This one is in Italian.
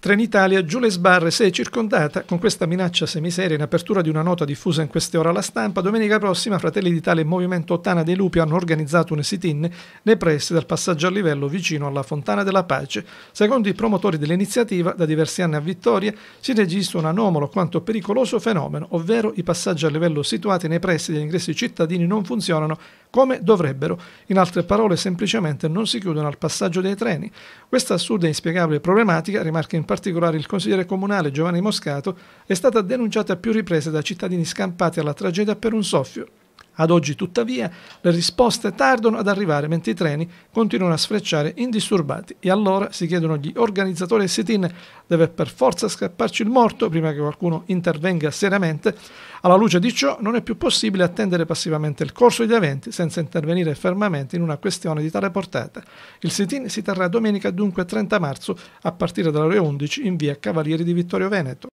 Trenitalia giù le sbarre, sei circondata con questa minaccia semiseria in apertura di una nota diffusa in queste ore alla stampa. Domenica prossima Fratelli d'Italia e Movimento Ottana dei Lupi hanno organizzato un sit-in nei pressi del passaggio a livello vicino alla Fontana della Pace. Secondo i promotori dell'iniziativa, da diversi anni a Vittoria, si registra un anomalo quanto pericoloso fenomeno, ovvero i passaggi a livello situati nei pressi degli ingressi cittadini non funzionano come dovrebbero. In altre parole, semplicemente non si chiudono al passaggio dei treni. Questa assurda e inspiegabile problematica, rimarca in particolare il consigliere comunale Giovanni Moscato, è stata denunciata a più riprese da cittadini scampati alla tragedia per un soffio ad oggi, tuttavia, le risposte tardano ad arrivare mentre i treni continuano a sfrecciare indisturbati e allora si chiedono agli organizzatori del sit-in deve per forza scapparci il morto prima che qualcuno intervenga seriamente. Alla luce di ciò non è più possibile attendere passivamente il corso degli eventi senza intervenire fermamente in una questione di tale portata. Il sit-in si terrà domenica dunque 30 marzo a partire dalle ore 11 in via Cavalieri di Vittorio Veneto.